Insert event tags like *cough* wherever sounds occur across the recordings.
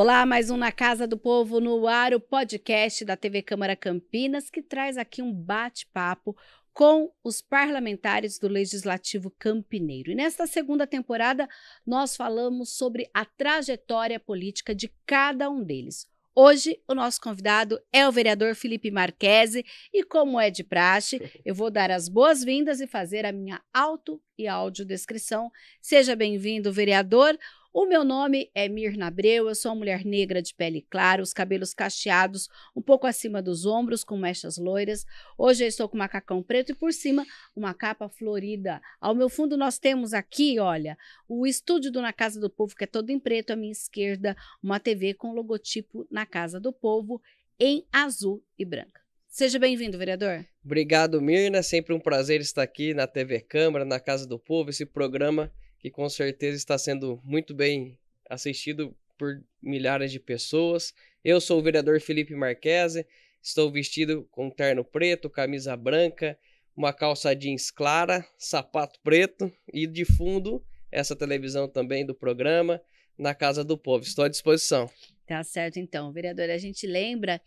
Olá, mais um Na Casa do Povo no ar, o podcast da TV Câmara Campinas, que traz aqui um bate-papo com os parlamentares do Legislativo Campineiro. E nesta segunda temporada, nós falamos sobre a trajetória política de cada um deles. Hoje, o nosso convidado é o vereador Felipe Marquese, e como é de praxe, *laughs* eu vou dar as boas-vindas e fazer a minha auto e audiodescrição. Seja bem-vindo, vereador. O meu nome é Mirna Abreu, eu sou uma mulher negra de pele clara, os cabelos cacheados, um pouco acima dos ombros, com mechas loiras. Hoje eu estou com macacão preto e por cima uma capa florida. Ao meu fundo nós temos aqui, olha, o estúdio do Na Casa do Povo, que é todo em preto, à minha esquerda, uma TV com logotipo Na Casa do Povo, em azul e branca. Seja bem-vindo, vereador. Obrigado, Mirna. É sempre um prazer estar aqui na TV Câmara, na Casa do Povo, esse programa que com certeza está sendo muito bem assistido por milhares de pessoas. Eu sou o vereador Felipe Marquese, estou vestido com terno preto, camisa branca, uma calça jeans clara, sapato preto e de fundo essa televisão também do programa na Casa do Povo. Estou à disposição. Tá certo, então. Vereadora, a gente lembra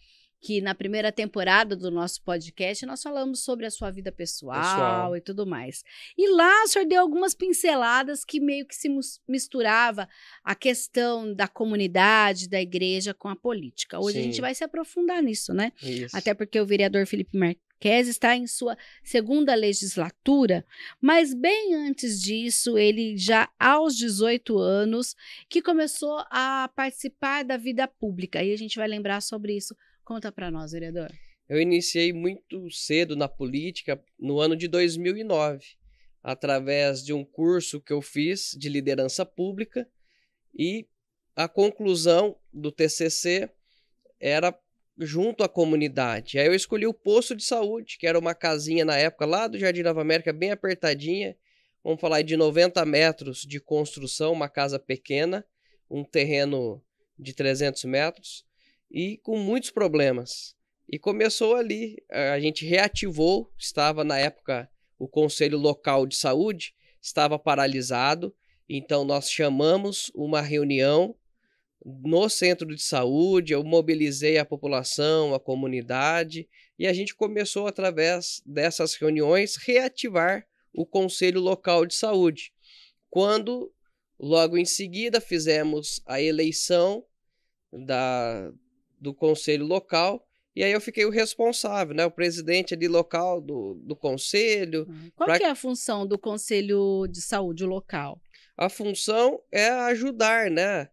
que na primeira temporada do nosso podcast nós falamos sobre a sua vida pessoal, pessoal, e tudo mais. E lá o senhor deu algumas pinceladas que meio que se misturava a questão da comunidade, da igreja com a política. Hoje Sim. a gente vai se aprofundar nisso, né? Isso. Até porque o vereador Felipe Marques está em sua segunda legislatura, mas bem antes disso, ele já aos 18 anos que começou a participar da vida pública. E a gente vai lembrar sobre isso Conta para nós, vereador. Eu iniciei muito cedo na política, no ano de 2009, através de um curso que eu fiz de liderança pública e a conclusão do TCC era junto à comunidade. Aí eu escolhi o posto de saúde, que era uma casinha na época lá do Jardim Nova América, bem apertadinha, vamos falar de 90 metros de construção, uma casa pequena, um terreno de 300 metros e com muitos problemas. E começou ali, a gente reativou, estava na época o Conselho Local de Saúde estava paralisado, então nós chamamos uma reunião no centro de saúde, eu mobilizei a população, a comunidade, e a gente começou, através dessas reuniões, reativar o Conselho Local de Saúde. Quando, logo em seguida, fizemos a eleição da, do conselho local. E aí eu fiquei o responsável, né? O presidente ali local do, do conselho. Uhum. Qual pra... que é a função do conselho de saúde local? A função é ajudar, né?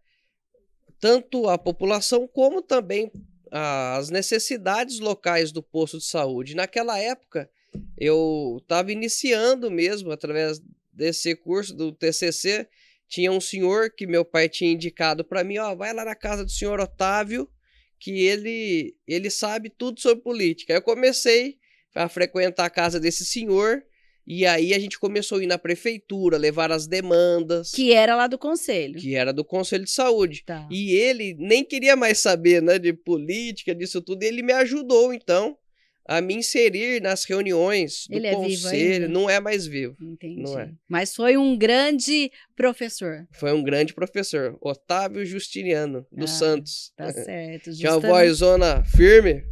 Tanto a população como também as necessidades locais do posto de saúde. Naquela época, eu estava iniciando mesmo, através desse curso do TCC, tinha um senhor que meu pai tinha indicado para mim, ó, vai lá na casa do senhor Otávio, que ele, ele sabe tudo sobre política. Aí eu comecei a frequentar a casa desse senhor. E aí a gente começou a ir na prefeitura, levar as demandas. Que era lá do conselho. Que era do conselho de saúde. Tá. E ele nem queria mais saber, né, de política, disso tudo. E ele me ajudou, então, a me inserir nas reuniões do Ele é conselho. não é mais vivo. Entendi. Não é. Mas foi um grande professor. Foi um grande professor. Otávio Justiniano, do ah, Santos. Tá *laughs* certo. Tinha uma vozona firme.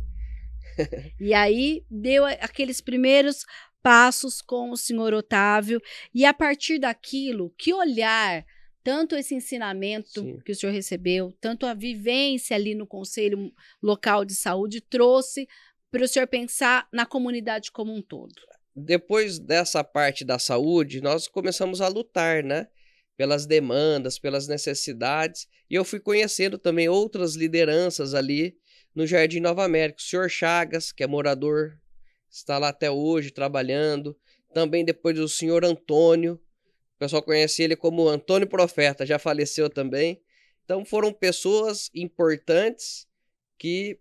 *laughs* E aí deu aqueles primeiros passos com o senhor Otávio. E a partir daquilo, que olhar tanto esse ensinamento Sim. que o senhor recebeu, tanto a vivência ali no Conselho Local de Saúde trouxe para o senhor pensar na comunidade como um todo? Depois dessa parte da saúde, nós começamos a lutar, né? Pelas demandas, pelas necessidades. E eu fui conhecendo também outras lideranças ali no Jardim Nova América. O senhor Chagas, que é morador, está lá até hoje trabalhando. Também depois o senhor Antônio, o pessoal conhece ele como Antônio Profeta, já faleceu também. Então foram pessoas importantes que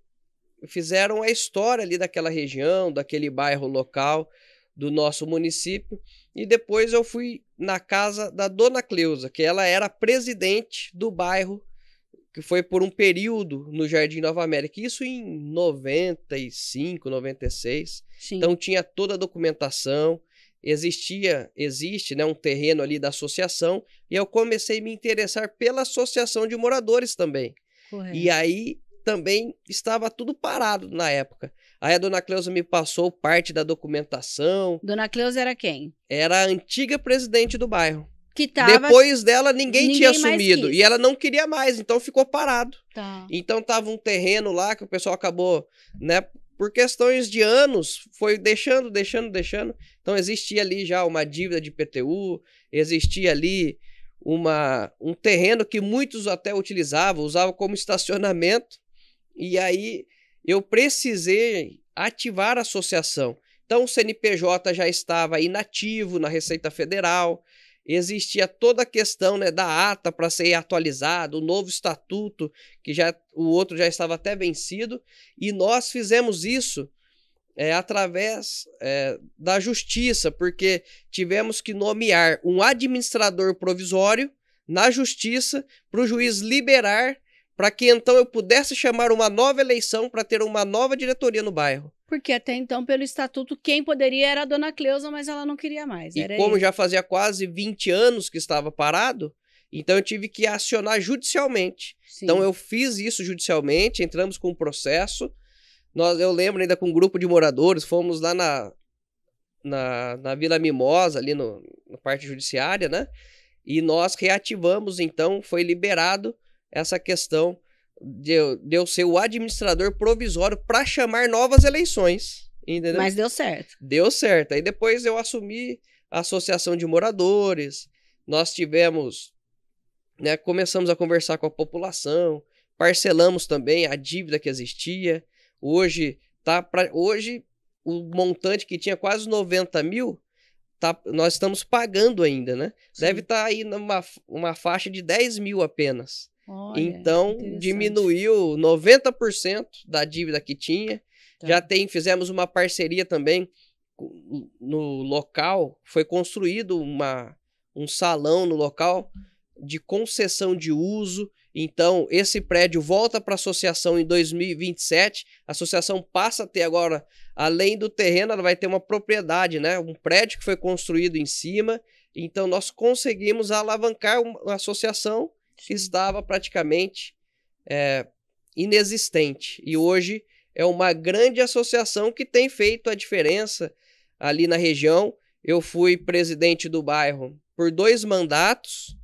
fizeram a história ali daquela região, daquele bairro local do nosso município. E depois eu fui na casa da dona Cleusa, que ela era presidente do bairro, que foi por um período no Jardim Nova América. Isso em 95, 96. Sim. Então tinha toda a documentação, existia, existe, né, um terreno ali da associação, e eu comecei a me interessar pela associação de moradores também. Correto. E aí também estava tudo parado na época. Aí a dona Cleusa me passou parte da documentação. Dona Cleusa era quem? Era a antiga presidente do bairro. Que tava... Depois dela, ninguém, ninguém tinha assumido. E ela não queria mais, então ficou parado. Tá. Então tava um terreno lá que o pessoal acabou, né? Por questões de anos, foi deixando, deixando, deixando. Então existia ali já uma dívida de PTU, existia ali uma, um terreno que muitos até utilizavam, usavam como estacionamento. E aí eu precisei ativar a associação. Então o CNPJ já estava inativo na Receita Federal, existia toda a questão né, da ata para ser atualizado, o novo estatuto, que já o outro já estava até vencido, e nós fizemos isso é, através é, da justiça, porque tivemos que nomear um administrador provisório na justiça para o juiz liberar para que então eu pudesse chamar uma nova eleição para ter uma nova diretoria no bairro. Porque até então, pelo estatuto, quem poderia era a dona Cleusa, mas ela não queria mais. E como ele. já fazia quase 20 anos que estava parado, então eu tive que acionar judicialmente. Sim. Então eu fiz isso judicialmente, entramos com um processo. Nós, eu lembro ainda com um grupo de moradores, fomos lá na, na, na Vila Mimosa, ali no, na parte judiciária, né? E nós reativamos, então foi liberado essa questão de, de eu ser o administrador provisório para chamar novas eleições. Entendeu? Mas deu certo. Deu certo. Aí depois eu assumi a associação de moradores, nós tivemos, né, começamos a conversar com a população, parcelamos também a dívida que existia. Hoje tá pra, hoje o montante que tinha quase 90 mil, tá, nós estamos pagando ainda, né? Sim. Deve estar tá aí numa uma faixa de 10 mil apenas. Olha, então, diminuiu 90% da dívida que tinha. Tá. Já tem, fizemos uma parceria também no local, foi construído uma, um salão no local de concessão de uso. Então, esse prédio volta para a associação em 2027. A associação passa a ter agora, além do terreno, ela vai ter uma propriedade, né? Um prédio que foi construído em cima. Então, nós conseguimos alavancar a associação estava praticamente é, inexistente. E hoje é uma grande associação que tem feito a diferença ali na região. Eu fui presidente do bairro por dois mandatos.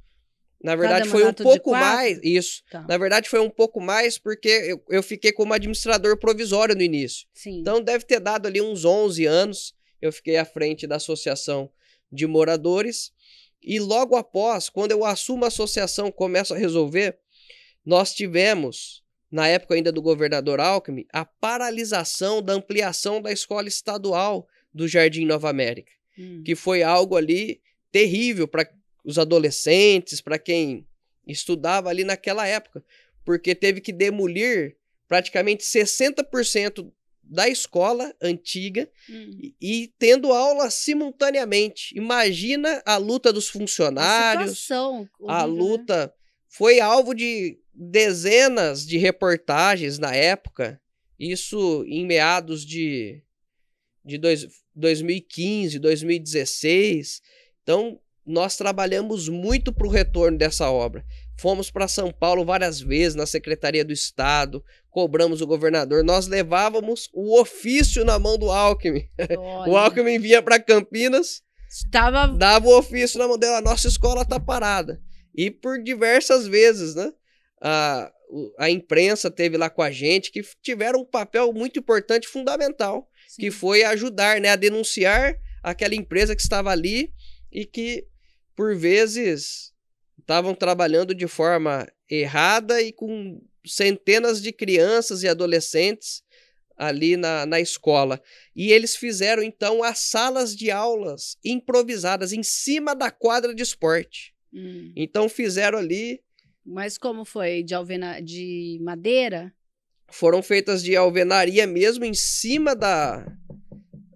Na verdade, foi um pouco mais. Isso. Tá. Na verdade, foi um pouco mais porque eu, eu fiquei como administrador provisório no início. Sim. Então, deve ter dado ali uns 11 anos. Eu fiquei à frente da associação de moradores. E logo após, quando eu assumo a associação, começo a resolver, nós tivemos, na época ainda do governador Alckmin, a paralisação da ampliação da escola estadual do Jardim Nova América, hum. que foi algo ali terrível para os adolescentes, para quem estudava ali naquela época, porque teve que demolir praticamente 60% da escola antiga hum. e, e, tendo aula simultaneamente. Imagina a luta dos funcionários. A, situação, a né? luta foi alvo de dezenas de reportagens na época. Isso em meados de, de dois, 2015, 2016. Então, nós trabalhamos muito para o retorno dessa obra. Fomos para São Paulo várias vezes na Secretaria do Estado, cobramos o governador. Nós levávamos o ofício na mão do Alckmin. *laughs* Olha. O Alckmin vinha para Campinas, Estava... dava o ofício na mão dela. Nossa escola tá parada. E por diversas vezes, né? A, a imprensa teve lá com a gente, que tiveram um papel muito importante, fundamental, Sim. que foi ajudar, né? A denunciar aquela empresa que estava ali e que, por vezes, estavam trabalhando de forma errada e com centenas de crianças e adolescentes ali na, na escola. E eles fizeram então as salas de aulas improvisadas em cima da quadra de esporte. Hum. Então fizeram ali. Mas como foi? De alvena... de madeira? Foram feitas de alvenaria mesmo em cima da,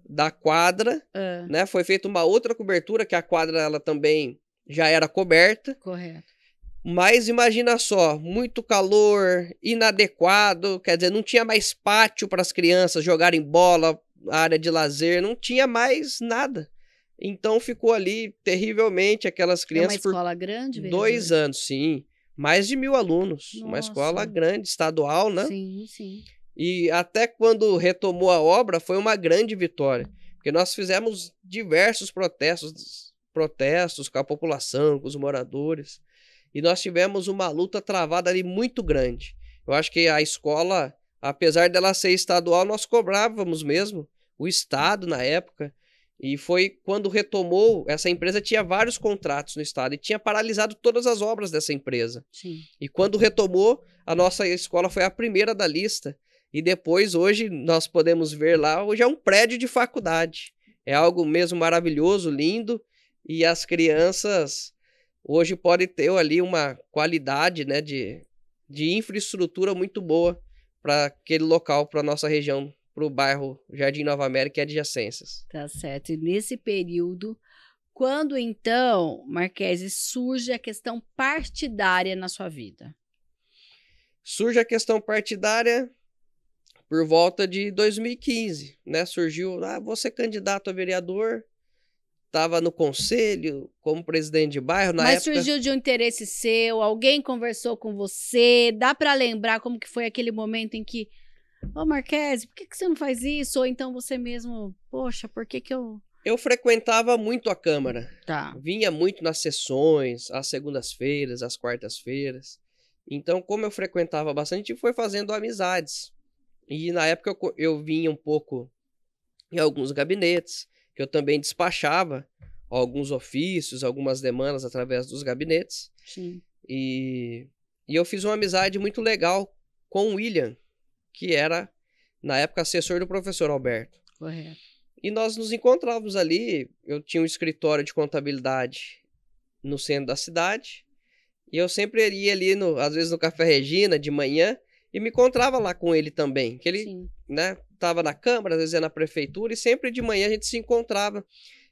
da quadra. Ah. Né? Foi feita uma outra cobertura, que a quadra ela também já era coberta. Correto. Mas imagina só, muito calor, inadequado, quer dizer, não tinha mais pátio para as crianças jogarem bola, área de lazer, não tinha mais nada. Então ficou ali terrivelmente aquelas crianças. É uma escola grande, verdade? Dois anos, sim. Mais de mil alunos. Nossa. Uma escola grande, estadual, né? Sim, sim. E até quando retomou a obra, foi uma grande vitória. Porque nós fizemos diversos protestos protestos com a população, com os moradores. E nós tivemos uma luta travada ali muito grande. Eu acho que a escola, apesar dela ser estadual, nós cobrávamos mesmo o Estado na época. E foi quando retomou, essa empresa tinha vários contratos no estado e tinha paralisado todas as obras dessa empresa. Sim. E quando retomou, a nossa escola foi a primeira da lista. E depois, hoje, nós podemos ver lá, hoje é um prédio de faculdade. É algo mesmo maravilhoso, lindo, e as crianças hoje podem ter ali uma qualidade né, de, de infraestrutura muito boa para aquele local, para nossa região, para o bairro Jardim Nova América e adjacências. Tá certo. E nesse período, quando então, Marquese, surge a questão partidária na sua vida? Surge a questão partidária por volta de 2015, né? Surgiu, ah, vou ser candidato a vereador estava no conselho, como presidente de bairro na Mas época... surgiu de um interesse seu, alguém conversou com você, dá para lembrar como que foi aquele momento em que, ô oh, Marquese, por que, que você não faz isso? Ou então você mesmo, poxa, por que que eu... Eu frequentava muito a Câmara. Tá. Vinha muito nas sessões, às segundas-feiras, às quartas-feiras. Então, como eu frequentava bastante, foi fazendo amizades. E na época eu, eu vinha um pouco em alguns gabinetes que eu também despachava alguns ofícios, algumas demandas através dos gabinetes. Sim. E, e eu fiz uma amizade muito legal com o William, que era, na época, assessor do professor Alberto. Correto. E nós nos encontrávamos ali. Eu tinha um escritório de contabilidade no centro da cidade. E eu sempre iria ali, no, às vezes, no Café Regina, de manhã, e me encontrava lá com ele também, que ele, Sim. né, tava na Câmara, às vezes na prefeitura, e sempre de manhã a gente se encontrava.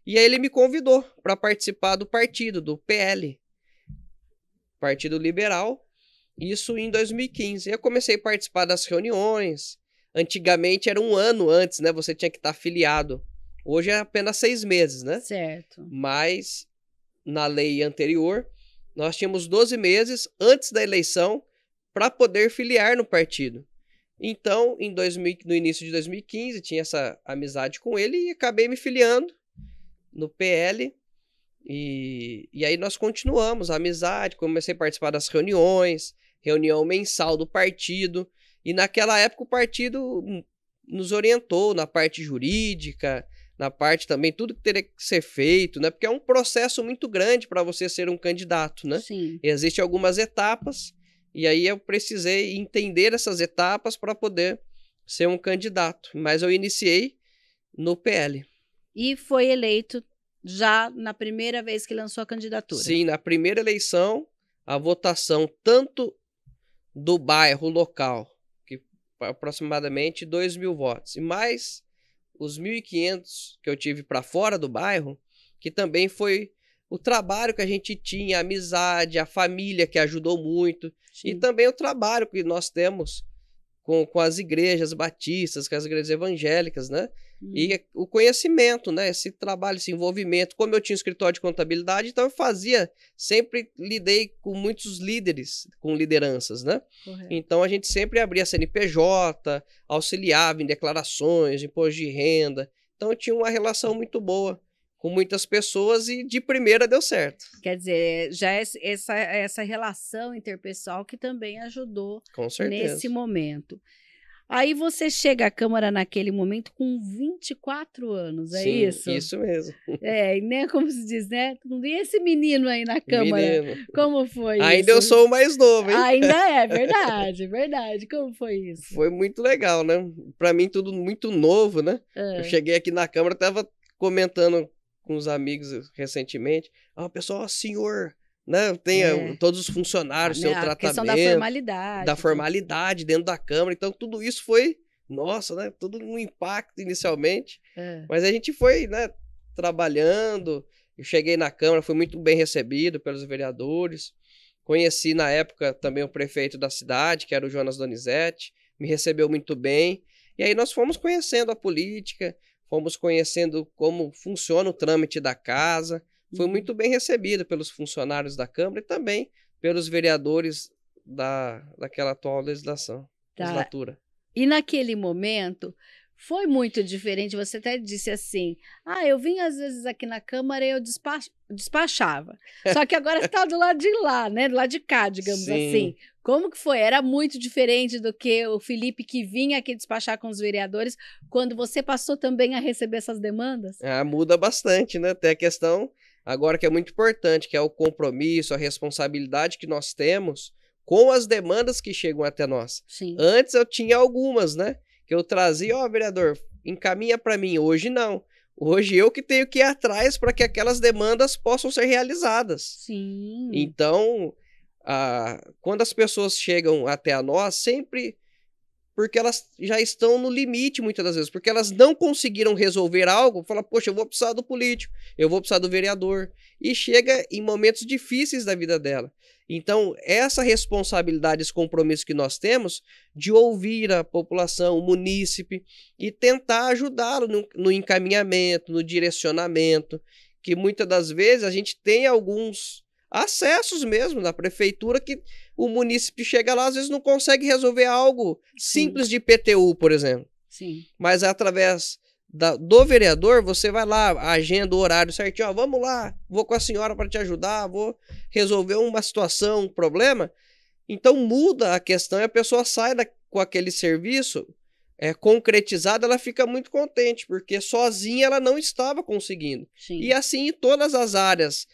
E aí ele me convidou para participar do partido, do PL, Partido Liberal, isso em 2015. Eu comecei a participar das reuniões. Antigamente era um ano antes, né? Você tinha que estar tá afiliado. Hoje é apenas seis meses, né? Certo. Mas na lei anterior, nós tínhamos 12 meses antes da eleição para poder filiar no partido. Então, em 2000, no início de 2015, tinha essa amizade com ele e acabei me filiando no PL. E, e aí nós continuamos a amizade, comecei a participar das reuniões, reunião mensal do partido. E naquela época o partido nos orientou na parte jurídica, na parte também, tudo que teria que ser feito, né? Porque é um processo muito grande para você ser um candidato, né? Sim. Existem algumas etapas e aí eu precisei entender essas etapas para poder ser um candidato. Mas eu iniciei no PL. E foi eleito já na primeira vez que lançou a candidatura. Sim, na primeira eleição, a votação tanto do bairro local, que é aproximadamente 2 mil votos, e mais os 1.500 que eu tive para fora do bairro, que também foi o trabalho que a gente tinha, a amizade, a família que ajudou muito, Sim. e também o trabalho que nós temos com, com as igrejas batistas, com as igrejas evangélicas, né? Hum. E uhum. o conhecimento, né? Esse trabalho, esse envolvimento. Como eu tinha um escritório de contabilidade, então eu fazia, sempre lidei com muitos líderes, com lideranças, né? Correto. Então a gente sempre abria CNPJ, auxiliava em declarações, imposto de renda. Então tinha uma relação muito boa com muitas pessoas e de primeira deu certo. Quer dizer, já é essa, essa relação interpessoal que também ajudou nesse momento. Aí você chega à Câmara naquele momento com 24 anos, é Sim, isso? Isso mesmo. É, né? Como se diz, né? E esse menino aí na Câmara? Menino. Como foi Ainda isso? eu sou o mais novo, hein? Ainda é, *laughs* verdade, verdade. Como foi isso? Foi muito legal, né? Para mim, tudo muito novo, né? É. Eu ah. cheguei aqui na Câmara, tava comentando com os amigos recentemente. Ah, o pessoal, senhor, né? Tem é. todos os funcionários, é, seu a tratamento. questão da formalidade. Da formalidade dentro da Câmara. Então, tudo isso foi, nossa, né? Tudo um impacto inicialmente. É. Mas a gente foi, né? Trabalhando. Eu cheguei na Câmara, fui muito bem recebido pelos vereadores. Conheci na época também o prefeito da cidade, que era o Jonas Donizete, me recebeu muito bem. E aí nós fomos conhecendo a política, fomos conhecendo como funciona o trâmite da casa. Foi uhum. muito bem recebido pelos funcionários da Câmara e também pelos vereadores da, daquela atual legislação, tá. legislatura. E naquele momento, foi muito diferente. Você até disse assim: ah, eu vim às vezes aqui na Câmara e eu despach... despachava. *laughs* Só que agora está do lado de lá, né? Do lado de cá, digamos Sim. assim. Como que foi? Era muito diferente do que o Felipe que vinha aqui despachar com os vereadores, quando você passou também a receber essas demandas? Ah, muda bastante, né? Tem a questão agora que é muito importante, que é o compromisso, a responsabilidade que nós temos com as demandas que chegam até nós. Sim. Antes eu tinha algumas, né? que eu trazia, ó, oh, vereador, encaminha para mim. Hoje não. Hoje eu que tenho que ir atrás para que aquelas demandas possam ser realizadas. Sim. Então, ah, quando as pessoas chegam até a nós, sempre porque elas já estão no limite muitas das vezes, porque elas não conseguiram resolver algo, fala, poxa, eu vou precisar do político, eu vou precisar do vereador, e chega em momentos difíceis da vida dela. Então, essa responsabilidade, esse compromisso que nós temos de ouvir a população, o munícipe, e tentar ajudá-lo no, no encaminhamento, no direcionamento, que muitas das vezes a gente tem alguns acessos mesmo da prefeitura que o município chega lá às vezes não consegue resolver algo simples Sim. de PTU, por exemplo. Sim. Mas através da, do vereador, você vai lá, agenda o horário certinho, ó, vamos lá, vou com a senhora para te ajudar, vou resolver uma situação, um problema. Então muda a questão e a pessoa sai da, com aquele serviço é, concretizado, ela fica muito contente, porque sozinha ela não estava conseguindo. Sim. E assim em todas as áreas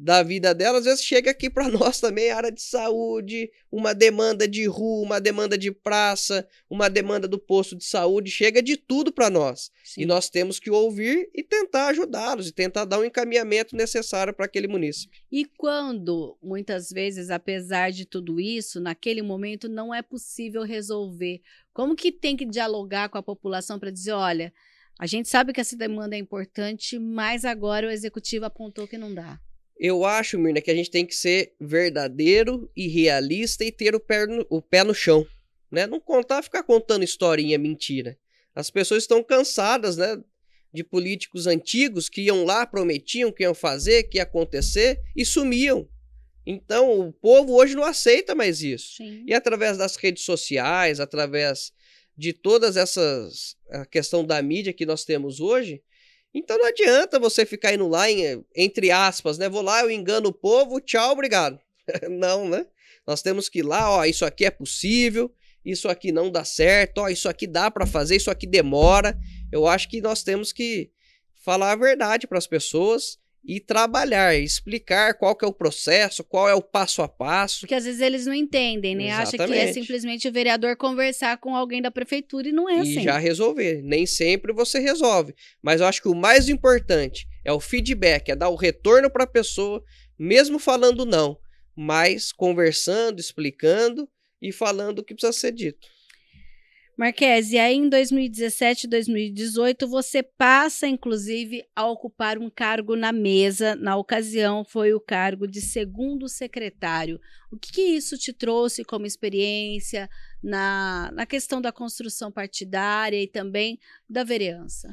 da vida dela, às vezes chega aqui para *laughs* nós também, é área de saúde, uma demanda de rua, uma demanda de praça, uma demanda do posto de saúde, chega de tudo para nós. Sim. E nós temos que ouvir e tentar ajudá-los e tentar dar o um encaminhamento necessário para aquele munícipe. E quando, muitas vezes, apesar de tudo isso, naquele momento não é possível resolver, como que tem que dialogar com a população para dizer, olha, a gente sabe que essa demanda é importante, mas agora o executivo apontou que não dá. Eu acho, Mirna, que a gente tem que ser verdadeiro e realista e ter o pé no, o pé no chão. Né? Não contar, ficar contando historinha mentira. As pessoas estão cansadas, né? De políticos antigos que iam lá, prometiam que iam fazer, que ia acontecer e sumiam. Então, o povo hoje não aceita mais isso. Sim. E através das redes sociais, através de todas essas. a questão da mídia que nós temos hoje, então não adianta você ficar indo lá, em, entre aspas, né? Vou lá, eu engano o povo, tchau, obrigado. *laughs* não, né? Nós temos que ir lá, ó, isso aqui é possível, isso aqui não dá certo, ó, isso aqui dá para fazer, isso aqui demora. Eu acho que nós temos que falar a verdade para as pessoas e trabalhar, explicar qual que é o processo, qual é o passo a passo. Porque às vezes eles não entendem, né? acham que é simplesmente o vereador conversar com alguém da prefeitura e não é e assim. E já resolver. Nem sempre você resolve. Mas eu acho que o mais importante é o feedback, é dar o retorno para a pessoa, mesmo falando não, mas conversando, explicando e falando o que precisa ser dito e aí em 2017 e 2018 você passa, inclusive, a ocupar um cargo na mesa. Na ocasião, foi o cargo de segundo secretário. O que, que isso te trouxe como experiência na, na questão da construção partidária e também da vereança?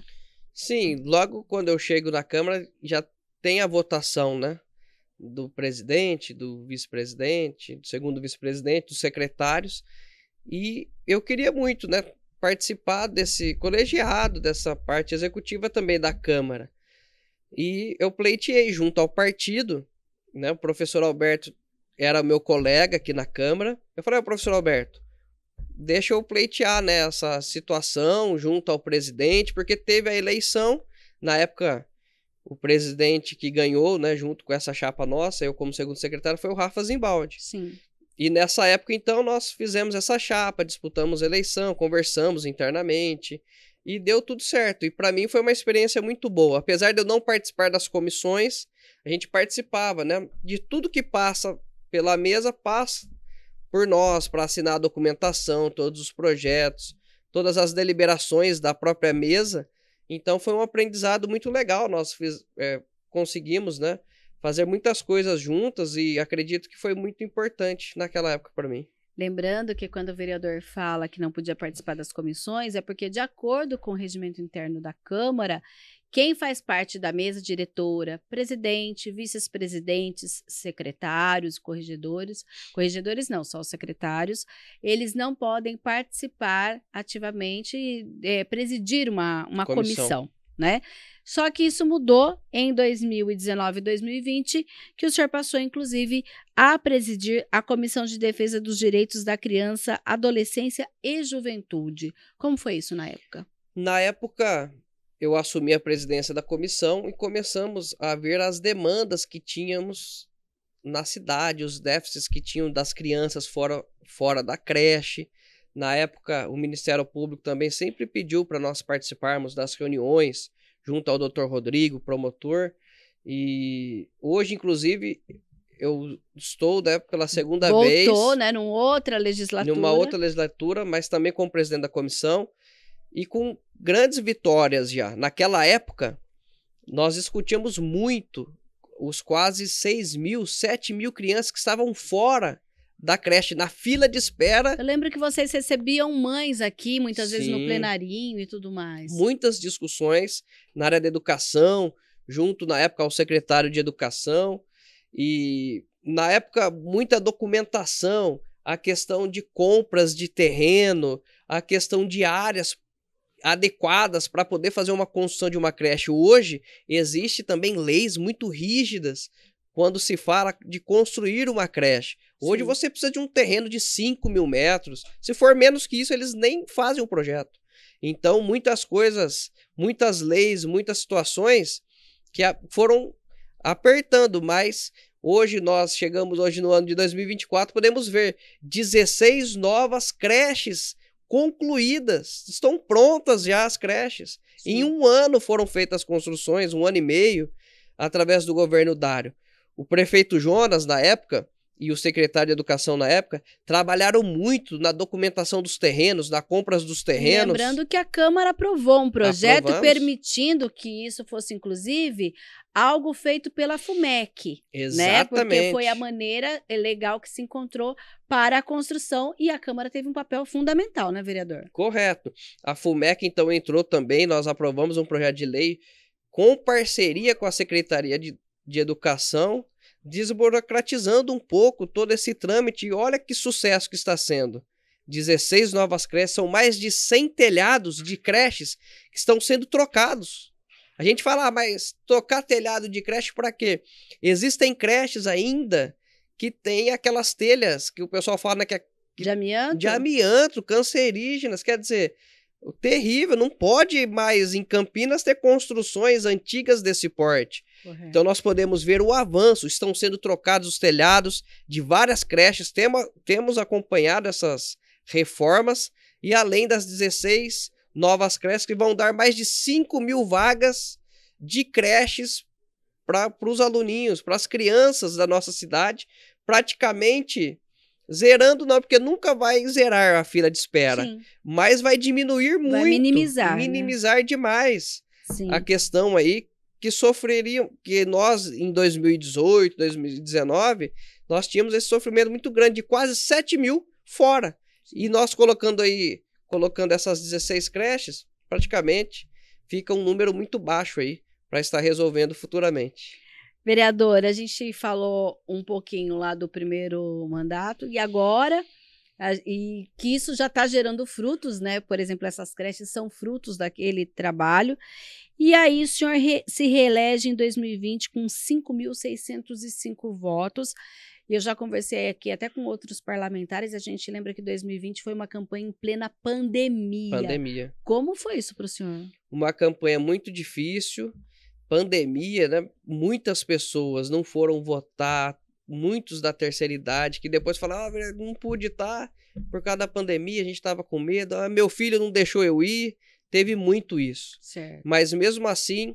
Sim, logo quando eu chego na Câmara, já tem a votação, né? Do presidente, do vice-presidente, do segundo vice-presidente, dos secretários. E eu queria muito, né, participar desse colegiado, dessa parte executiva também da Câmara. E eu pleiteei junto ao partido, né, o professor Alberto era meu colega aqui na Câmara. Eu falei, professor Alberto, deixa eu pleitear né, essa situação junto ao presidente, porque teve a eleição, na época o presidente que ganhou, né, junto com essa chapa nossa, eu como segundo secretário, foi o Rafa Zimbaldi. Sim. E nessa época, então, nós fizemos essa chapa, disputamos eleição, conversamos internamente e deu tudo certo. E para mim foi uma experiência muito boa. Apesar de eu não participar das comissões, a gente participava, né? De tudo que passa pela mesa, passa por nós para assinar a documentação, todos os projetos, todas as deliberações da própria mesa. Então foi um aprendizado muito legal. Nós fiz, é, conseguimos, né? fazer muitas coisas juntas e acredito que foi muito importante naquela época para mim. Lembrando que quando o vereador fala que não podia participar das comissões, é porque, de acordo com o regimento interno da Câmara, quem faz parte da mesa diretora, presidente, vice-presidentes, secretários, corregedores, corregedores não, só os secretários, eles não podem participar ativamente e é, presidir uma, uma comissão. comissão né? Só que isso mudou em 2019 e 2020, que o senhor passou, inclusive, a presidir a Comissão de Defesa dos Direitos da Criança, Adolescência e Juventude. Como foi isso na época? Na época, eu assumi a presidência da comissão e começamos a ver as demandas que tínhamos na cidade, os déficits que tinham das crianças fora, fora da creche. Na época, o Ministério Público também sempre pediu para nós participarmos das reuniões junto ao Dr. Rodrigo, promotor. E hoje, inclusive, eu estou né, pela segunda Voltou, vez. Voltou, né? Numa outra legislatura. Numa outra legislatura, mas também como presidente da comissão e com grandes vitórias já. Naquela época, nós discutimos muito os quase 6 mil, 7 mil crianças que estavam fora da creche na fila de espera. Eu lembro que vocês recebiam mães aqui, muitas Sim. vezes no plenarinho e tudo mais. Muitas discussões na área da educação, junto na época ao secretário de educação e na época muita documentação, a questão de compras de terreno, a questão de áreas adequadas para poder fazer uma construção de uma creche. Hoje existe também leis muito rígidas quando se fala de construir uma creche. Hoje Sim. você precisa de um terreno de 5 mil metros. Se for menos que isso, eles nem fazem o projeto. Então, muitas coisas, muitas leis, muitas situações que foram apertando, mas hoje nós chegamos hoje no ano de 2024, podemos ver 16 novas creches concluídas, estão prontas já as creches. Sim. Em um ano foram feitas as construções, um ano e meio, através do governo Dário. O prefeito Jonas, na época, e o secretário de Educação na época trabalharam muito na documentação dos terrenos, na compras dos terrenos. Lembrando que a Câmara aprovou um projeto Aprovamos. permitindo que isso fosse, inclusive, algo feito pela FUMEC. Exatamente. Né? Porque foi a maneira legal que se encontrou para a construção e a Câmara teve um papel fundamental, né, vereador? Correto. A FUMEC, então, entrou também, nós aprovamos um projeto de lei com parceria com a Secretaria de de educação, desburocratizando um pouco todo esse trâmite e olha que sucesso que está sendo. 16 novas creches, são mais de 100 telhados de creches que estão sendo trocados. A gente fala, ah, mas trocar telhado de creche para quê? Existem creches ainda que tem aquelas telhas que o pessoal fala né, que, é, que de amianto, de amianto cancerígenas, quer dizer, terrível, não pode mais em Campinas ter construções antigas desse porte. Correto. Então nós podemos ver o avanço, estão sendo trocados os telhados de várias creches, temos acompanhado essas reformas, e além das 16 novas creches, que vão dar mais de 5 mil vagas de creches para os aluninhos, para as crianças da nossa cidade, praticamente zerando não, porque nunca vai zerar a fila de espera, Sim. mas vai diminuir vai muito, minimizar, né? minimizar né? demais Sim. a questão aí que sofreriam, que nós em 2018, 2019, nós tínhamos esse sofrimento muito grande de quase 7 mil fora. E nós colocando aí, colocando essas 16 creches, praticamente fica um número muito baixo aí para estar resolvendo futuramente. Vereador, a gente falou um pouquinho lá do primeiro mandato e agora e que isso já está gerando frutos, né? Por exemplo, essas creches são frutos daquele trabalho. E aí o senhor re se reelege em 2020 com 5.605 votos. E eu já conversei aqui até com outros parlamentares, a gente lembra que 2020 foi uma campanha em plena pandemia. Pandemia. Como foi isso para o senhor? Uma campanha muito difícil, pandemia, né? Muitas pessoas não foram votar, muitos da terceira idade que depois falaram, ah, não pude estar por causa da pandemia, a gente estava com medo, ah, meu filho não deixou eu ir, teve muito isso. Certo. Mas mesmo assim,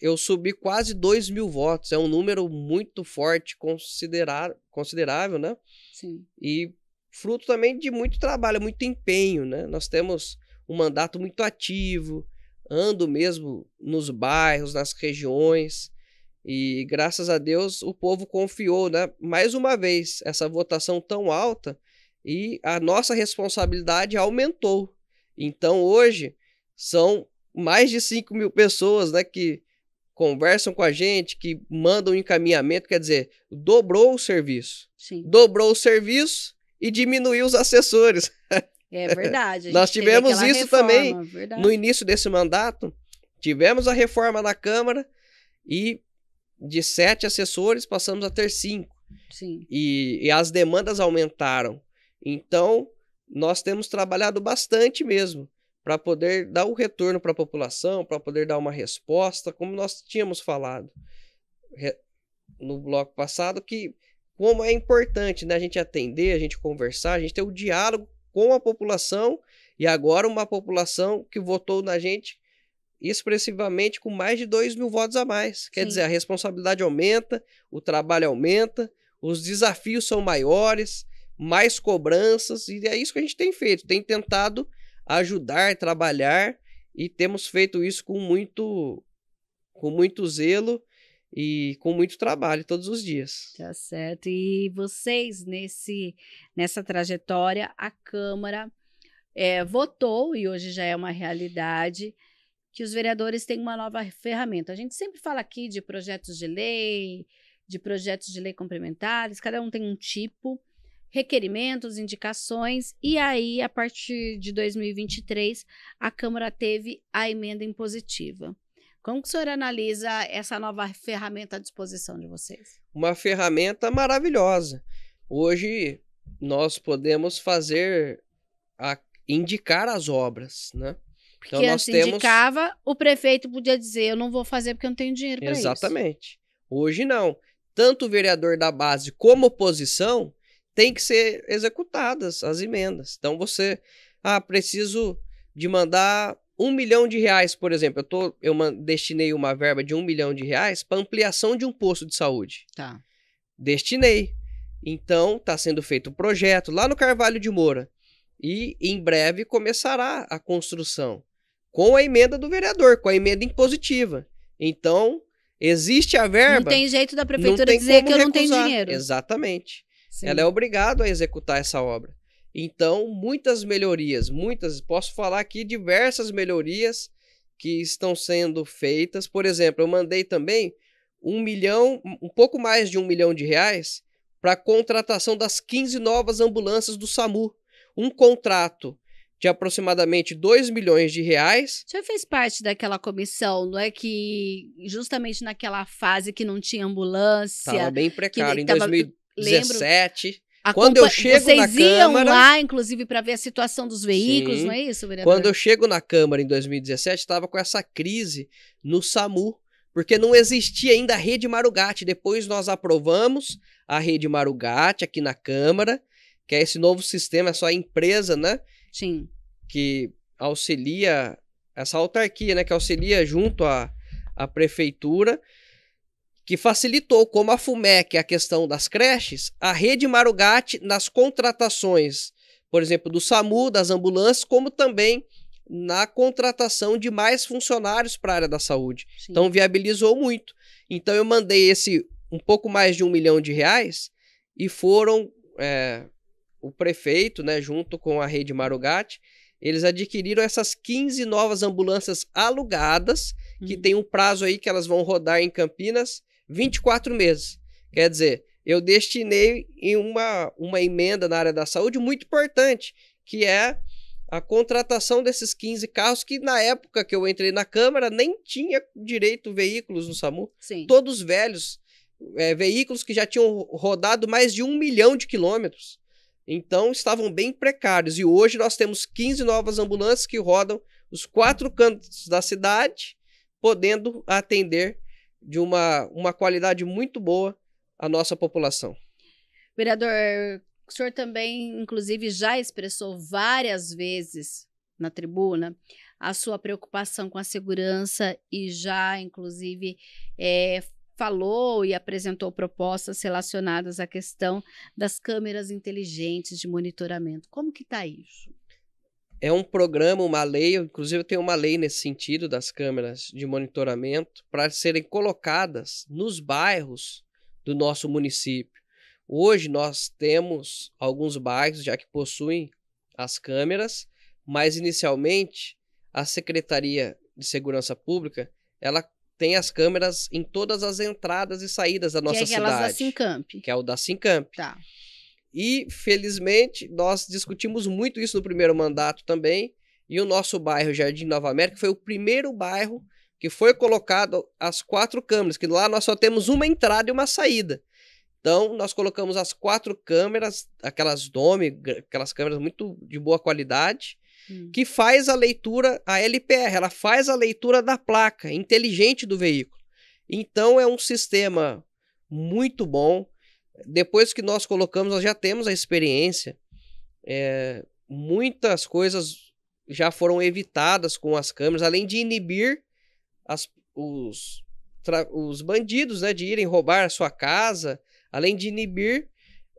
eu subi quase 2 mil votos, é um número muito forte, considerar, considerável, né? Sim. E fruto também de muito trabalho, muito empenho, né? Nós temos um mandato muito ativo, ando mesmo nos bairros, nas regiões, e graças a Deus o povo confiou, né? Mais uma vez, essa votação tão alta e a nossa responsabilidade aumentou. Então hoje são mais de 5 mil pessoas né, que conversam com a gente, que mandam encaminhamento, quer dizer, dobrou o serviço. Sim. Dobrou o serviço e diminuiu os assessores. É verdade. *laughs* Nós tivemos isso reforma, também verdade. no início desse mandato. Tivemos a reforma na Câmara e de sete assessores, passamos a ter cinco. Sim. E, e as demandas aumentaram. Então, nós temos trabalhado bastante mesmo para poder dar o um retorno para a população, para poder dar uma resposta, como nós tínhamos falado no bloco passado, que como é importante né, a gente atender, a gente conversar, a gente ter o um diálogo com a população e agora uma população que votou na gente expressivamente com mais de 2 mil votos a mais. Quer Sim. dizer, a responsabilidade aumenta, o trabalho aumenta, os desafios são maiores, mais cobranças, e é isso que a gente tem feito. Tem tentado ajudar, trabalhar, e temos feito isso com muito, com muito zelo e com muito trabalho todos os dias. Tá certo. E vocês, nesse, nessa trajetória, a Câmara é, votou, e hoje já é uma realidade, que os vereadores têm uma nova ferramenta. A gente sempre fala aqui de projetos de lei, de projetos de lei complementares, cada um tem um tipo, requerimentos, indicações, e aí, a partir de 2023, a Câmara teve a emenda impositiva. Como que o senhor analisa essa nova ferramenta à disposição de vocês? Uma ferramenta maravilhosa. Hoje nós podemos fazer a, indicar as obras, né? Porque então, antes temos... indicava, o prefeito podia dizer, eu não vou fazer porque eu não tenho dinheiro para isso. Exatamente. Hoje não. Tanto o vereador da base como oposição tem que ser executadas as emendas. Então você, ah, preciso de mandar um milhão de reais, por exemplo. Eu, tô, eu destinei uma verba de um milhão de reais para ampliação de um posto de saúde. Tá. Destinei. Então está sendo feito o um projeto lá no Carvalho de Moura e em breve começará a construção com a emenda do vereador, com a emenda impositiva. Então, existe a verba. Não tem jeito da prefeitura dizer que eu não tenho dinheiro. Exatamente. Sim. Ela é obrigada a executar essa obra. Então, muitas melhorias, muitas, posso falar aqui diversas melhorias que estão sendo feitas. Por exemplo, eu mandei também um milhão, um pouco mais de um milhão de reais para a contratação das 15 novas ambulâncias do SAMU. Um contrato de aproximadamente 2 milhões de reais. O senhor fez parte daquela comissão, não é que justamente naquela fase que não tinha ambulância. Estava bem precário, que, em tava, 2017. Lembro, quando eu chego vocês na iam Câmara, lá, inclusive, para ver a situação dos veículos, sim, não é isso, vereador? Quando eu chego na Câmara em 2017, estava com essa crise no SAMU, porque não existia ainda a rede Marugate. Depois nós aprovamos a rede Marugate aqui na Câmara, que é esse novo sistema, é só a empresa, né? Sim. Que auxilia essa autarquia, né? Que auxilia junto à, à prefeitura, que facilitou, como a FUMEC, a questão das creches, a rede Marugate nas contratações, por exemplo, do SAMU, das ambulâncias, como também na contratação de mais funcionários para a área da saúde. Sim. Então viabilizou muito. Então eu mandei esse um pouco mais de um milhão de reais e foram é, o prefeito, né, junto com a rede Marugate, eles adquiriram essas 15 novas ambulâncias alugadas, que uhum. tem um prazo aí que elas vão rodar em Campinas 24 meses. Quer dizer, eu destinei em uma, uma emenda na área da saúde muito importante, que é a contratação desses 15 carros que na época que eu entrei na Câmara nem tinha direito veículos no SAMU. Sim. Todos velhos, é, veículos que já tinham rodado mais de um milhão de quilômetros. Então estavam bem precários. E hoje nós temos 15 novas ambulâncias que rodam os quatro cantos da cidade, podendo atender de uma, uma qualidade muito boa a nossa população. Vereador, o senhor também, inclusive, já expressou várias vezes na tribuna a sua preocupação com a segurança e já, inclusive, é, falou e apresentou propostas relacionadas à questão das câmeras inteligentes de monitoramento. Como que está isso? É um programa, uma lei, inclusive tem uma lei nesse sentido das câmeras de monitoramento para serem colocadas nos bairros do nosso município. Hoje nós temos alguns bairros já que possuem as câmeras, mas inicialmente a Secretaria de Segurança Pública ela tem as câmeras em todas as entradas e saídas da nossa que é cidade. Da Sincamp. Que é o da Sincamp. Tá. E, felizmente, nós discutimos muito isso no primeiro mandato também. E o nosso bairro, Jardim Nova América, foi o primeiro bairro que foi colocado as quatro câmeras, que lá nós só temos uma entrada e uma saída. Então, nós colocamos as quatro câmeras, aquelas Dome, aquelas câmeras muito de boa qualidade, Hum. que faz a leitura, a LPR, ela faz a leitura da placa inteligente do veículo. Então é um sistema muito bom. Depois que nós colocamos, nós já temos a experiência. É, muitas coisas já foram evitadas com as câmeras, além de inibir as, os, os bandidos né, de irem roubar a sua casa, além de inibir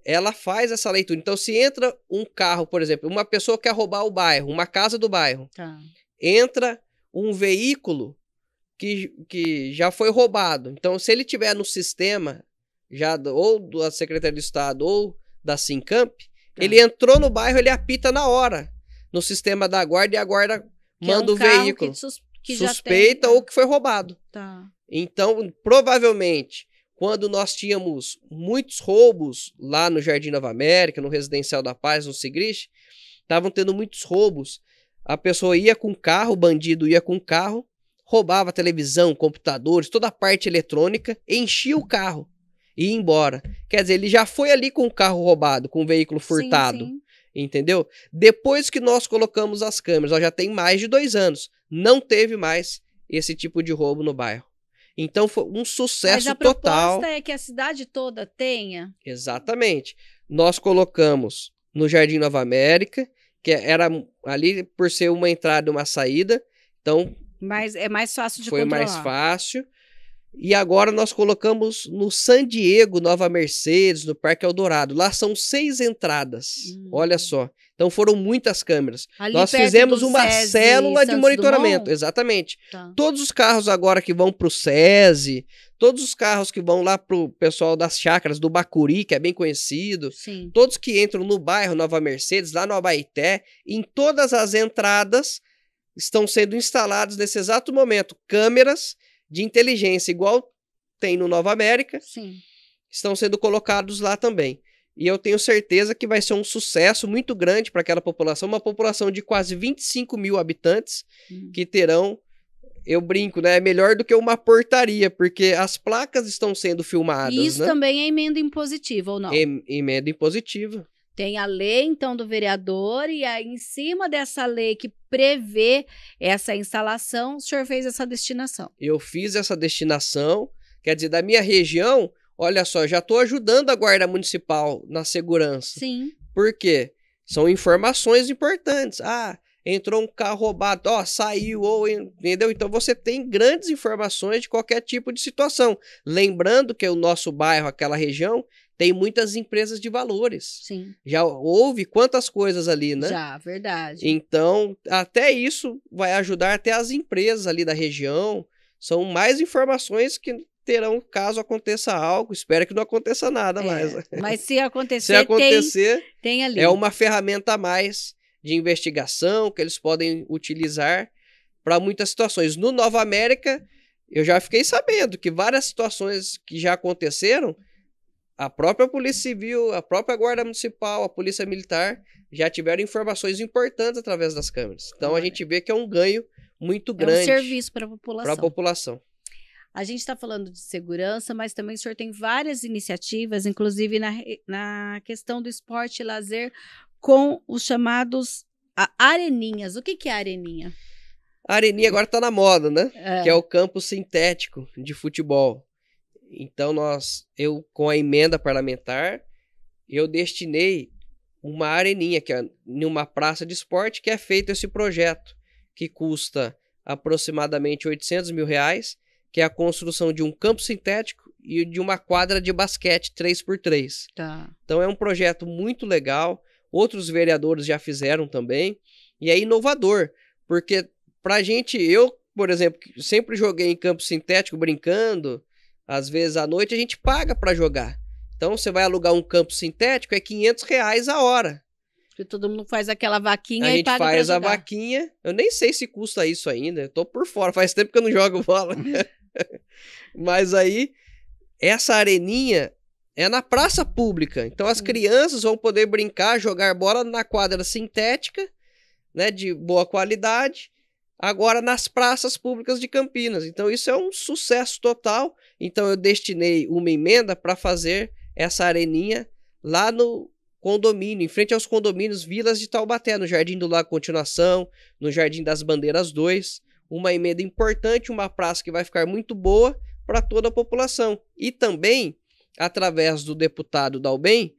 ela faz essa leitura. Então, se entra um carro, por exemplo, uma pessoa quer roubar o bairro, uma casa do bairro, tá. entra um veículo que, que já foi roubado. Então, se ele tiver no sistema, já ou da Secretaria de Estado ou da Sincamp, tá. ele entrou no bairro, ele apita na hora no sistema da guarda e a guarda que é manda é um o veículo. Que sus que suspeita tem, né? tá. ou que foi roubado. Tá. Então, provavelmente, quando nós tínhamos muitos roubos lá no Jardim Nova América, no Residencial da Paz, no Sigrist, estavam tendo muitos roubos. A pessoa ia com carro, o bandido ia com carro, roubava televisão, computadores, toda a parte eletrônica, enchia o carro e ia embora. Quer dizer, ele já foi ali com o carro roubado, com o veículo furtado. Sim, sim. Entendeu? Depois que nós colocamos as câmeras, ó, já tem mais de dois anos, não teve mais esse tipo de roubo no bairro. Então foi um sucesso total. Mas a proposta é que a cidade toda tenha. Exatamente. Nós colocamos no Jardim Nova América, que era ali por ser uma entrada e uma saída. Então, mas é mais fácil de foi controlar. Foi mais fácil. E agora nós colocamos no San Diego, Nova Mercedes, no Parque Eldorado. Lá são seis entradas. Hum. Olha só. Então foram muitas câmeras. Ali nós fizemos uma SESI, célula de monitoramento. Dumont? Exatamente. Tá. Todos os carros agora que vão para o SESI, todos os carros que vão lá para o pessoal das chácaras do Bacuri, que é bem conhecido, Sim. todos que entram no bairro Nova Mercedes, lá no Abaité, em todas as entradas estão sendo instalados nesse exato momento câmeras de inteligência, igual tem no Nova América, Sim. estão sendo colocados lá também. E eu tenho certeza que vai ser um sucesso muito grande para aquela população, uma população de quase 25 mil habitantes hum. que terão, eu brinco, né? É melhor do que uma portaria, porque as placas estão sendo filmadas. Isso né? também é emenda impositiva ou não? Em, emenda impositiva. Tem a lei, então, do vereador, e aí, em cima dessa lei que prevê essa instalação, o senhor fez essa destinação. Eu fiz essa destinação, quer dizer, da minha região, olha só, já estou ajudando a Guarda Municipal na segurança. Sim. Por quê? São informações importantes. Ah, entrou um carro roubado, ó, saiu, ou entendeu? Então você tem grandes informações de qualquer tipo de situação. Lembrando que o nosso bairro, aquela região, tem muitas empresas de valores. Sim. Já houve quantas coisas ali, né? Já, verdade. Então, até isso vai ajudar até as empresas ali da região. São mais informações que terão caso aconteça algo. Espero que não aconteça nada é, mais. Mas se acontecer, *laughs* se acontecer tem, tem ali. É uma ferramenta a mais de investigação que eles podem utilizar para muitas situações. No Nova América, eu já fiquei sabendo que várias situações que já aconteceram a própria Polícia Civil, a própria Guarda Municipal, a Polícia Militar já tiveram informações importantes através das câmeras. Então a gente vê que é um ganho muito grande. É um serviço para a população. Para a população. A gente está falando de segurança, mas também o senhor tem várias iniciativas, inclusive na, na questão do esporte e lazer, com os chamados areninhas. O que, que é areninha? A areninha agora está na moda, né? É. Que é o campo sintético de futebol. Então nós, eu com a emenda parlamentar, eu destinei uma areninha que é numa praça de esporte que é feito esse projeto que custa aproximadamente 800 mil reais, que é a construção de um campo sintético e de uma quadra de basquete 3x3. Tá. Então é um projeto muito legal. Outros vereadores já fizeram também. E é inovador, porque pra gente, eu, por exemplo, sempre joguei em campo sintético brincando, às vezes à noite a gente paga para jogar. Então você vai alugar um campo sintético, é 500 reais a hora. Porque todo mundo faz aquela vaquinha a e paga. A gente faz a vaquinha. Eu nem sei se custa isso ainda. Eu tô por fora, faz tempo que eu não jogo bola. *laughs* *laughs* Mas aí, essa areninha é na praça pública. Então as crianças vão poder brincar, jogar bola na quadra sintética, né, de boa qualidade agora nas praças públicas de Campinas. Então isso é um sucesso total. Então eu destinei uma emenda para fazer essa areninha lá no condomínio, em frente aos condomínios Vilas de Taubaté, no Jardim do Lago Continuação, no Jardim das Bandeiras 2, uma emenda importante, uma praça que vai ficar muito boa para toda a população. E também, através do deputado Dalben,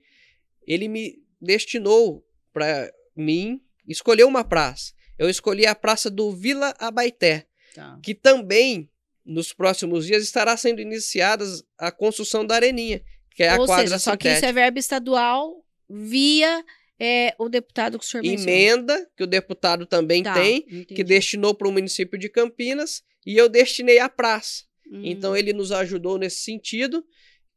ele me destinou para mim escolher uma praça eu escolhi a praça do Vila Abaité, tá. que também nos próximos dias estará sendo iniciada a construção da areninha, que é Ou a quadra seja, só que isso é verbo estadual via é, o deputado que o senhor Emenda, que o deputado também tá, tem, entendi. que destinou para o município de Campinas, e eu destinei a praça. Hum. Então ele nos ajudou nesse sentido,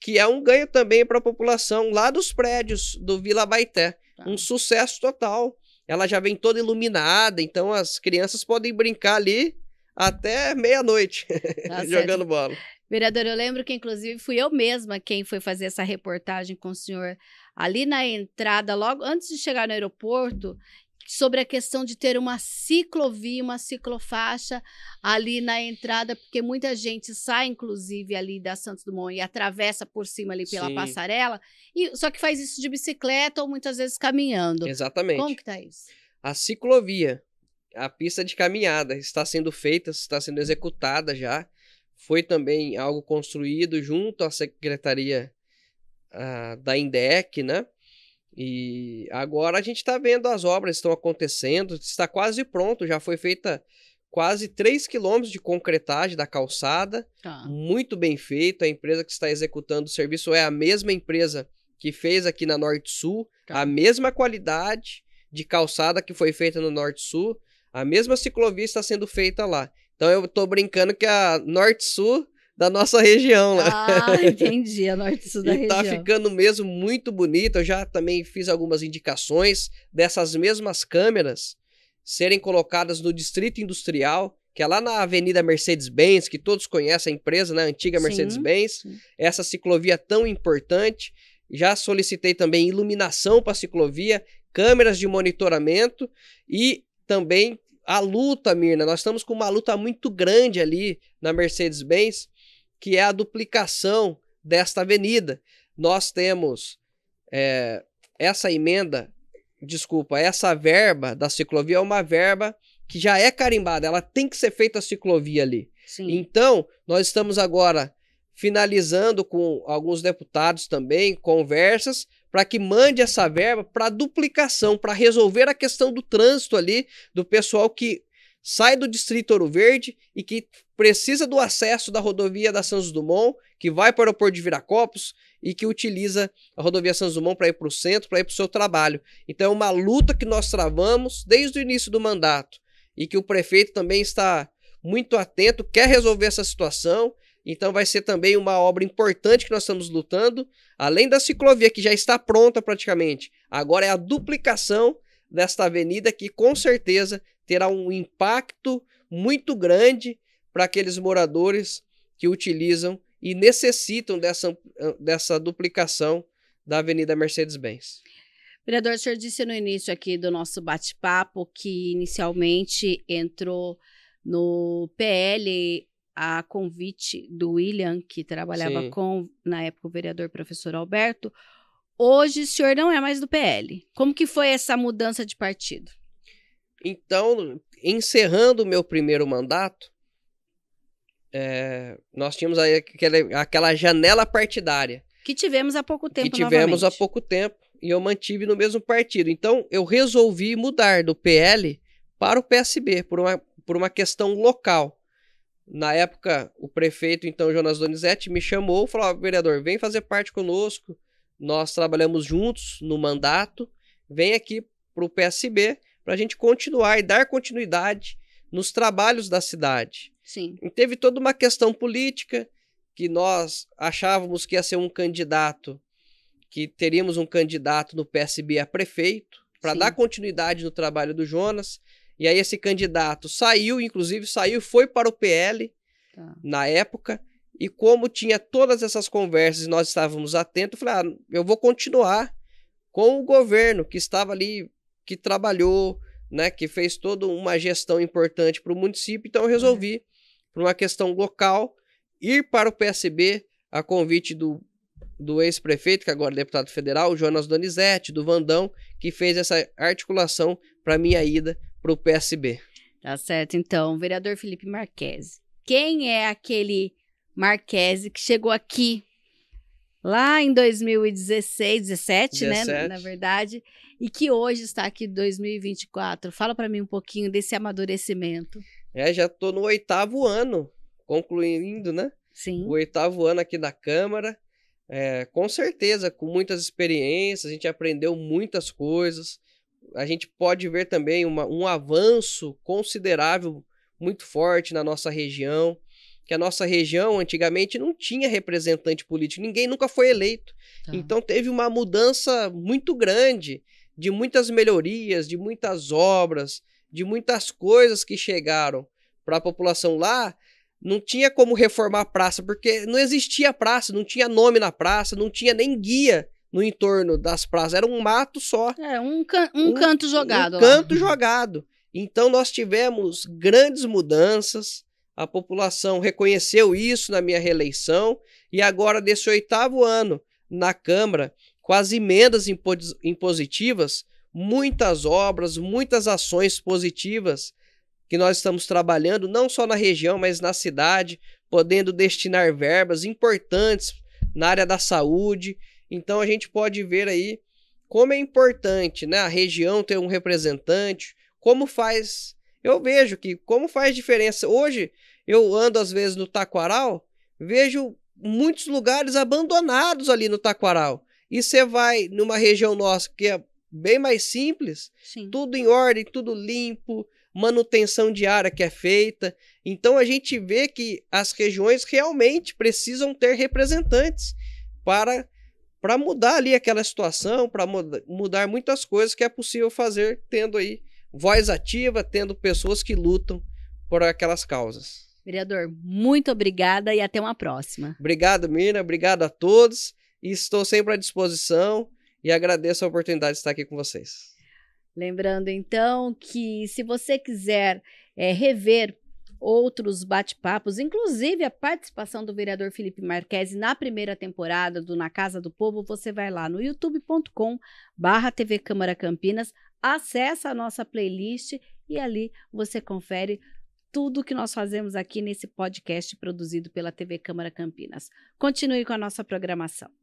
que é um ganho também para a população lá dos prédios do Vila Baité. Tá. Um sucesso total ela já vem toda iluminada, então as crianças podem brincar ali até meia-noite tá *laughs* jogando bola. Vereador, eu lembro que inclusive fui eu mesma quem foi fazer essa reportagem com o senhor ali na entrada, logo antes de chegar no aeroporto, sobre a questão de ter uma ciclovia, uma ciclofaixa ali na entrada, porque muita gente sai, inclusive, ali da Santos Dumont e atravessa por cima ali pela Sim. passarela, e só que faz isso de bicicleta ou muitas vezes caminhando. Exatamente. Como que tá isso? A ciclovia, a pista de caminhada, está sendo feita, está sendo executada já. Foi também algo construído junto à Secretaria uh, da INDEC, né? E agora a gente está vendo as obras estão acontecendo, está quase pronto, já foi feita quase 3 quilômetros de concretagem da calçada, tá. muito bem feito, a empresa que está executando o serviço é a mesma empresa que fez aqui na Norte Sul, tá. a mesma qualidade de calçada que foi feita no Norte Sul, a mesma ciclovia está sendo feita lá. Então eu estou brincando que a Norte Sul da nossa região lá. Né? Ah, *laughs* entendi, a norte e sul da e tá região. Tá ficando mesmo muito bonito. Eu já também fiz algumas indicações dessas mesmas câmeras serem colocadas no distrito industrial, que é lá na Avenida Mercedes-Benz, que todos conhecem a empresa, né, a antiga Mercedes-Benz. Essa ciclovia tão importante. Já solicitei também iluminação para ciclovia, câmeras de monitoramento e também a luta, Mirna. Nós estamos com uma luta muito grande ali na Mercedes-Benz que é a duplicação desta avenida. Nós temos é, essa emenda, desculpa, essa verba da ciclovia é uma verba que já é carimbada, ela tem que ser feita a ciclovia ali. Sim. Então, nós estamos agora finalizando com alguns deputados também, conversas, para que mande essa verba para duplicação, para resolver a questão do trânsito ali, do pessoal que sai do distrito Ouro Verde e que precisa do acesso da rodovia da Santos Dumont, que vai para o aeroporto de Viracopos e que utiliza a rodovia Santos Dumont para ir para o centro, para ir para o seu trabalho. Então é uma luta que nós travamos desde o início do mandato e que o prefeito também está muito atento, quer resolver essa situação. Então vai ser também uma obra importante que nós estamos lutando, além da ciclovia que já está pronta praticamente. Agora é a duplicação desta avenida que com certeza terá um impacto muito grande para aqueles moradores que utilizam e necessitam dessa, dessa duplicação da Avenida Mercedes-Benz. Vereador, o senhor disse no início aqui do nosso bate-papo que inicialmente entrou no PL a convite do William, que trabalhava Sim. com, na época, o vereador professor Alberto. Hoje o senhor não é mais do PL. Como que foi essa mudança de partido? Então, encerrando o meu primeiro mandato, é, nós tínhamos aí aquela, aquela janela partidária. Que tivemos há pouco tempo. Que tivemos novamente. há pouco tempo e eu mantive no mesmo partido. Então, eu resolvi mudar do PL para o PSB, por uma, por uma questão local. Na época, o prefeito, então, Jonas Donizete, me chamou e falou: vereador, vem fazer parte conosco. Nós trabalhamos juntos no mandato, vem aqui para o PSB para a gente continuar e dar continuidade nos trabalhos da cidade. Sim. E teve toda uma questão política que nós achávamos que ia ser um candidato, que teríamos um candidato no PSB a prefeito, para dar continuidade no trabalho do Jonas. E aí esse candidato saiu, inclusive saiu, foi para o PL tá. na época. E como tinha todas essas conversas e nós estávamos atentos, eu falei, ah, eu vou continuar com o governo que estava ali que trabalhou, né, que fez toda uma gestão importante para o município. Então eu uhum. resolvi, por uma questão local, ir para o PSB a convite do, do ex-prefeito, que agora é deputado federal, Jonas Donizete, do Vandão, que fez essa articulação para minha ida para o PSB. Tá certo, então, vereador Felipe Marques, Quem é aquele Marquese que chegou aqui lá em 2016, 17, 17. né, na verdade, e que hoje está aqui 2024. Fala para mim um pouquinho desse amadurecimento. É, já estou no oitavo ano, concluindo, né? Sim. O oitavo ano aqui da Câmara. É, com certeza, com muitas experiências, a gente aprendeu muitas coisas. A gente pode ver também uma, um avanço considerável, muito forte na nossa região que a nossa região antigamente não tinha representante político, ninguém nunca foi eleito. Tá. Então teve uma mudança muito grande de muitas melhorias, de muitas obras, de muitas coisas que chegaram para a população lá. Não tinha como reformar a praça, porque não existia praça, não tinha nome na praça, não tinha nem guia no entorno das praças. Era um mato só. Era é, um, can um, um canto jogado. Um lá. canto jogado. Então nós tivemos grandes mudanças a população reconheceu isso na minha reeleição e agora, desse oitavo ano na Câmara, com as emendas impositivas, muitas obras, muitas ações positivas que nós estamos trabalhando, não só na região, mas na cidade, podendo destinar verbas importantes na área da saúde. Então a gente pode ver aí como é importante né, a região ter um representante, como faz. Eu vejo que como faz diferença. Hoje eu ando às vezes no Taquaral, vejo muitos lugares abandonados ali no Taquaral. E você vai numa região nossa que é bem mais simples, Sim. tudo em ordem, tudo limpo, manutenção diária que é feita. Então a gente vê que as regiões realmente precisam ter representantes para para mudar ali aquela situação, para muda, mudar muitas coisas que é possível fazer tendo aí voz ativa, tendo pessoas que lutam por aquelas causas. Vereador, muito obrigada e até uma próxima. Obrigado, Mirna. Obrigado a todos. E estou sempre à disposição e agradeço a oportunidade de estar aqui com vocês. Lembrando, então, que se você quiser é, rever outros bate-papos, inclusive a participação do vereador Felipe Marques na primeira temporada do Na Casa do Povo, você vai lá no youtube.com barra TV Câmara Campinas, acessa a nossa playlist e ali você confere tudo que nós fazemos aqui nesse podcast produzido pela TV Câmara Campinas. Continue com a nossa programação.